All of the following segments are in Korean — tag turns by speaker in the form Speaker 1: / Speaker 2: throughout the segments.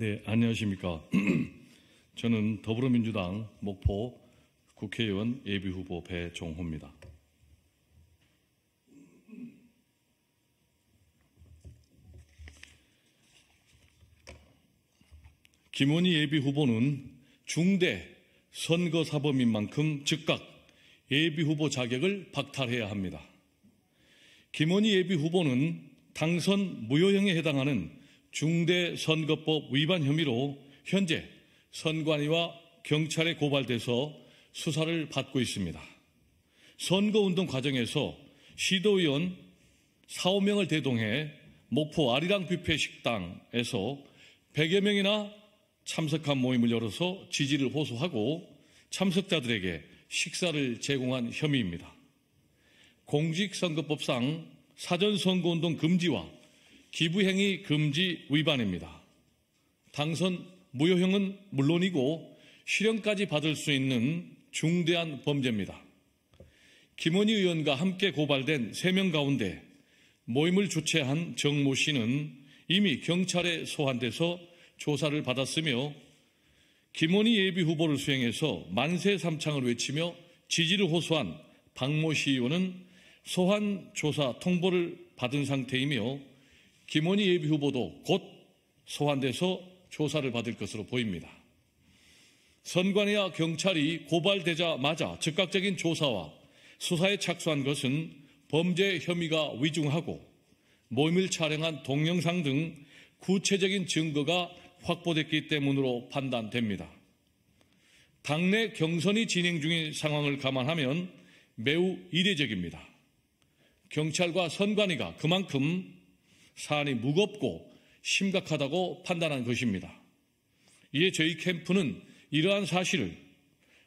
Speaker 1: 네, 안녕하십니까. 저는 더불어민주당 목포 국회의원 예비후보 배종호입니다. 김원희 예비후보는 중대 선거사범인 만큼 즉각 예비후보 자격을 박탈해야 합니다. 김원희 예비후보는 당선 무효형에 해당하는 중대선거법 위반 혐의로 현재 선관위와 경찰에 고발돼서 수사를 받고 있습니다. 선거운동 과정에서 시도위원 4, 5명을 대동해 목포 아리랑 뷔페 식당에서 100여 명이나 참석한 모임을 열어서 지지를 호소하고 참석자들에게 식사를 제공한 혐의입니다. 공직선거법상 사전선거운동 금지와 기부행위 금지 위반입니다. 당선 무효형은 물론이고 실형까지 받을 수 있는 중대한 범죄입니다. 김원희 의원과 함께 고발된 3명 가운데 모임을 주최한 정모 씨는 이미 경찰에 소환돼서 조사를 받았으며 김원희 예비 후보를 수행해서 만세 삼창을 외치며 지지를 호소한 박모 씨 의원은 소환 조사 통보를 받은 상태이며 김원희 예비 후보도 곧 소환돼서 조사를 받을 것으로 보입니다. 선관위와 경찰이 고발되자마자 즉각적인 조사와 수사에 착수한 것은 범죄 혐의가 위중하고 모임을 촬영한 동영상 등 구체적인 증거가 확보됐기 때문으로 판단됩니다. 당내 경선이 진행 중인 상황을 감안하면 매우 이례적입니다. 경찰과 선관위가 그만큼 사안이 무겁고 심각하다고 판단한 것입니다. 이에 저희 캠프는 이러한 사실을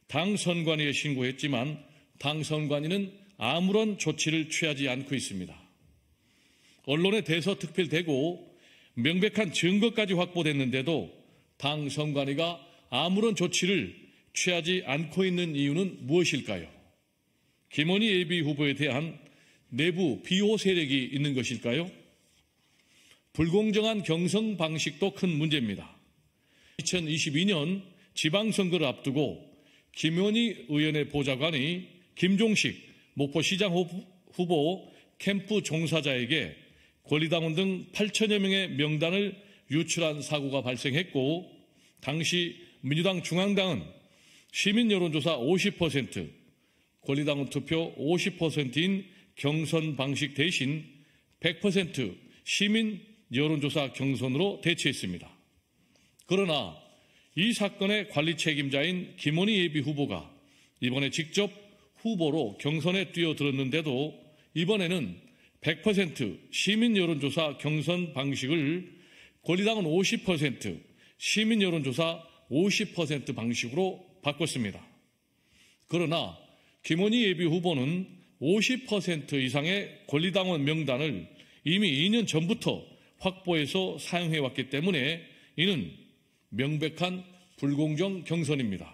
Speaker 1: 당 선관위에 신고했지만 당 선관위는 아무런 조치를 취하지 않고 있습니다. 언론에 대서특필되고 명백한 증거까지 확보됐는데도 당 선관위가 아무런 조치를 취하지 않고 있는 이유는 무엇일까요? 김원희 예비 후보에 대한 내부 비호 세력이 있는 것일까요? 불공정한 경선 방식도 큰 문제입니다. 2022년 지방선거를 앞두고 김현희 의원의 보좌관이 김종식 목포시장 후보 캠프 종사자에게 권리당원 등 8천여 명의 명단을 유출한 사고가 발생했고 당시 민주당 중앙당은 시민 여론조사 50%, 권리당원 투표 50%인 경선 방식 대신 100% 시민 여론조사 경선으로 대체했습니다. 그러나 이 사건의 관리 책임자인 김원희 예비 후보가 이번에 직접 후보로 경선에 뛰어들었는데도 이번에는 100% 시민 여론조사 경선 방식을 권리당은 50%, 시민 여론조사 50% 방식으로 바꿨습니다. 그러나 김원희 예비 후보는 50% 이상의 권리당원 명단을 이미 2년 전부터 확보해서 사용해 왔기 때문에 이는 명백한 불공정 경선입니다.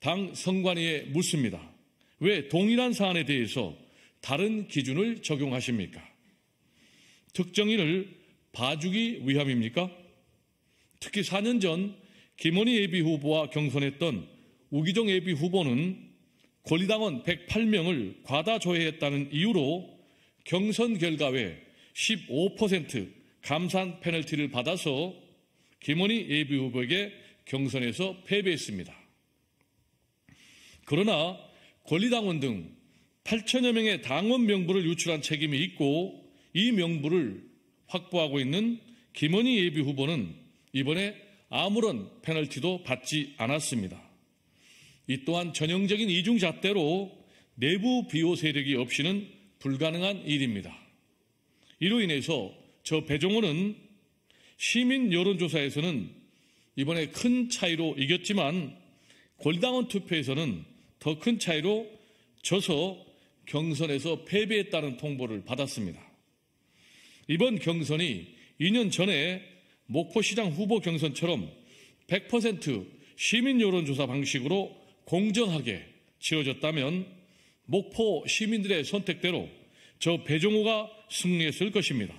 Speaker 1: 당 선관위에 묻습니다. 왜 동일한 사안에 대해서 다른 기준을 적용하십니까? 특정인을 봐주기 위함입니까? 특히 4년 전 김원희 예비 후보와 경선했던 우기종 예비 후보는 권리당원 108명을 과다 조회했다는 이유로 경선 결과 외15% 감산 페널티를 받아서 김원희 예비 후보에게 경선에서 패배했습니다. 그러나 권리당원 등 8천여 명의 당원 명부를 유출한 책임이 있고 이 명부를 확보하고 있는 김원희 예비 후보는 이번에 아무런 페널티도 받지 않았습니다. 이 또한 전형적인 이중잣대로 내부 비호 세력이 없이는 불가능한 일입니다. 이로 인해서 저 배종호는 시민 여론조사에서는 이번에 큰 차이로 이겼지만 골당원 투표에서는 더 큰 차이로 져서 경선에서 패배했다는 통보를 받았습니다. 이번 경선이 2년 전에 목포시장 후보 경선처럼 100% 시민 여론조사 방식으로 공정하게 치러졌다면 목포 시민들의 선택대로 저 배종호가 승리했을 것입니다.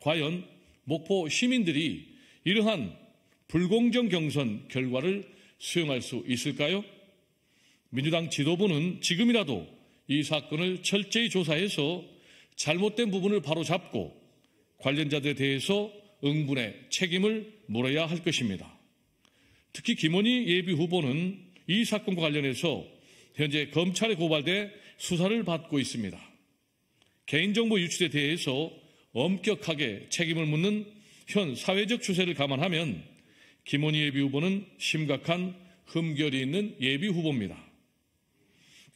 Speaker 1: 과연 목포 시민들이 이러한 불공정 경선 결과를 수용할 수 있을까요? 민주당 지도부는 지금이라도 이 사건을 철저히 조사해서 잘못된 부분을 바로 잡고 관련자들에 대해서 응분의 책임을 물어야 할 것입니다. 특히 김원희 예비 후보는 이 사건과 관련해서 현재 검찰에 고발돼 수사를 받고 있습니다. 개인정보 유출에 대해서 엄격하게 책임을 묻는 현 사회적 추세를 감안하면 김원희 예비 후보는 심각한 흠결이 있는 예비 후보입니다.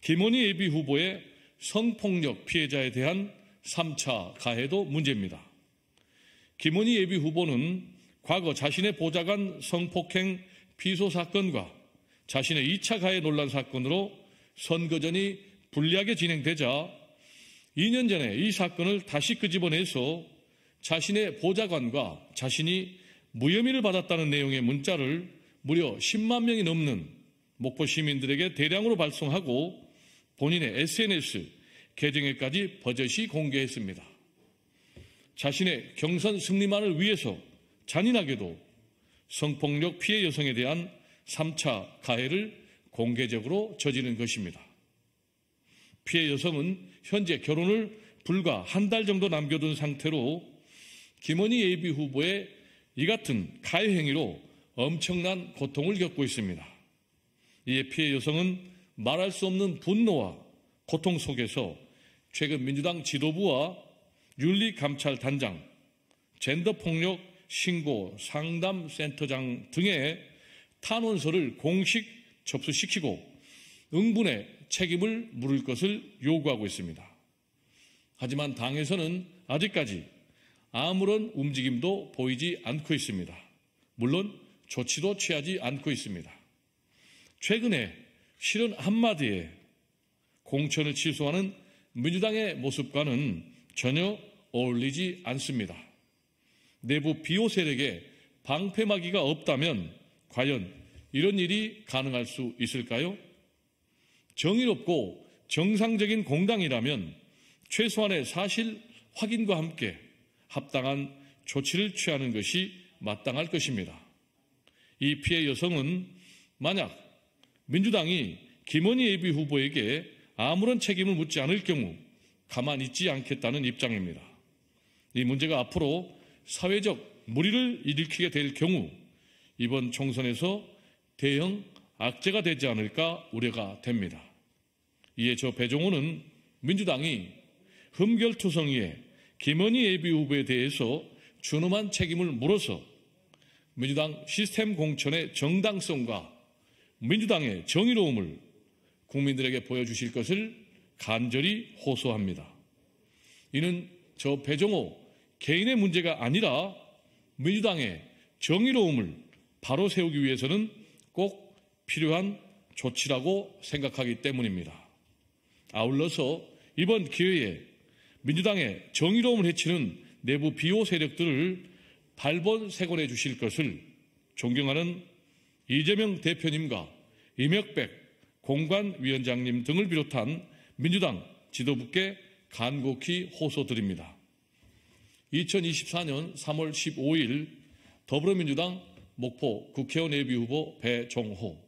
Speaker 1: 김원희 예비 후보의 성폭력 피해자에 대한 3차 가해도 문제입니다. 김원희 예비 후보는 과거 자신의 보좌관 성폭행 피소 사건과 자신의 2차 가해 논란 사건으로 선거전이 불리하게 진행되자 2년 전에 이 사건을 다시 끄집어내서 자신의 보좌관과 자신이 무혐의를 받았다는 내용의 문자를 무려 10만 명이 넘는 목포 시민들에게 대량으로 발송하고 본인의 SNS 계정에까지 버젓이 공개했습니다. 자신의 경선 승리만을 위해서 잔인하게도 성폭력 피해 여성에 대한 3차 가해를 공개적으로 저지른 것입니다. 피해 여성은 현재 결혼을 불과 한 달 정도 남겨둔 상태로 김원희 예비 후보의 이 같은 가해 행위로 엄청난 고통을 겪고 있습니다. 이에 피해 여성은 말할 수 없는 분노와 고통 속에서 최근 민주당 지도부와 윤리감찰단장, 젠더폭력 신고 상담센터장 등의 탄원서를 공식 접수시키고 응분에 책임을 물을 것을 요구하고 있습니다. 하지만 당에서는 아직까지 아무런 움직임도 보이지 않고 있습니다. 물론 조치도 취하지 않고 있습니다. 최근에 실은 한마디에 공천을 취소하는 민주당의 모습과는 전혀 어울리지 않습니다. 내부 비호 세력에 방패막이가 없다면 과연 이런 일이 가능할 수 있을까요? 정의롭고 정상적인 공당이라면 최소한의 사실 확인과 함께 합당한 조치를 취하는 것이 마땅할 것입니다. 이 피해 여성은 만약 민주당이 김원희 예비 후보에게 아무런 책임을 묻지 않을 경우 가만 있지 않겠다는 입장입니다. 이 문제가 앞으로 사회적 물의를 일으키게 될 경우 이번 총선에서 대형 악재가 되지 않을까 우려가 됩니다. 이에 저 배종호는 민주당이 흠결투성이에 김건희 예비 후보에 대해서 준엄한 책임을 물어서 민주당 시스템 공천의 정당성과 민주당의 정의로움을 국민들에게 보여주실 것을 간절히 호소합니다. 이는 저 배종호 개인의 문제가 아니라 민주당의 정의로움을 바로 세우기 위해서는 꼭 필요한 조치라고 생각하기 때문입니다. 아울러서 이번 기회에 민주당의 정의로움을 해치는 내부 비호 세력들을 발본색원해 주실 것을 존경하는 이재명 대표님과 임혁백 공관위원장님 등을 비롯한 민주당 지도부께 간곡히 호소드립니다. 2024년 3월 15일 더불어민주당 목포 국회의원 예비후보 배종호